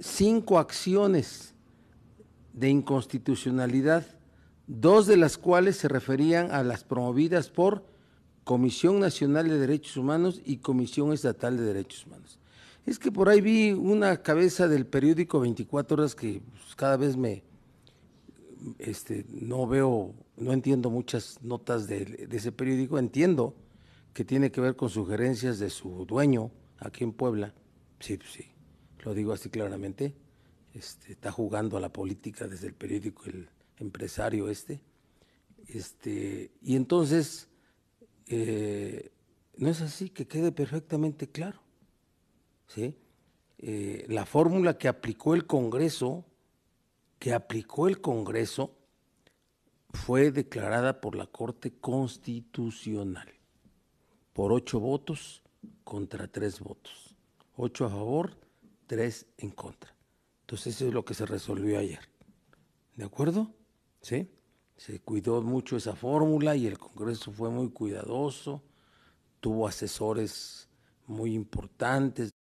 cinco acciones de inconstitucionalidad, dos de las cuales se referían a las promovidas por Comisión Nacional de Derechos Humanos y Comisión Estatal de Derechos Humanos. Es que por ahí vi una cabeza del periódico 24 horas que pues, cada vez me este, no veo, no entiendo muchas notas de, de ese periódico, entiendo que tiene que ver con sugerencias de su dueño aquí en Puebla. Sí, pues sí, lo digo así claramente, este, está jugando a la política desde el periódico El Empresario este, este y entonces eh, no es así, que quede perfectamente claro, eh, la fórmula que aplicó el Congreso, que aplicó el Congreso, fue declarada por la Corte Constitucional por ocho votos contra tres votos, ocho a favor, Tres en contra. Entonces eso es lo que se resolvió ayer. ¿De acuerdo? Sí. Se cuidó mucho esa fórmula y el Congreso fue muy cuidadoso, tuvo asesores muy importantes.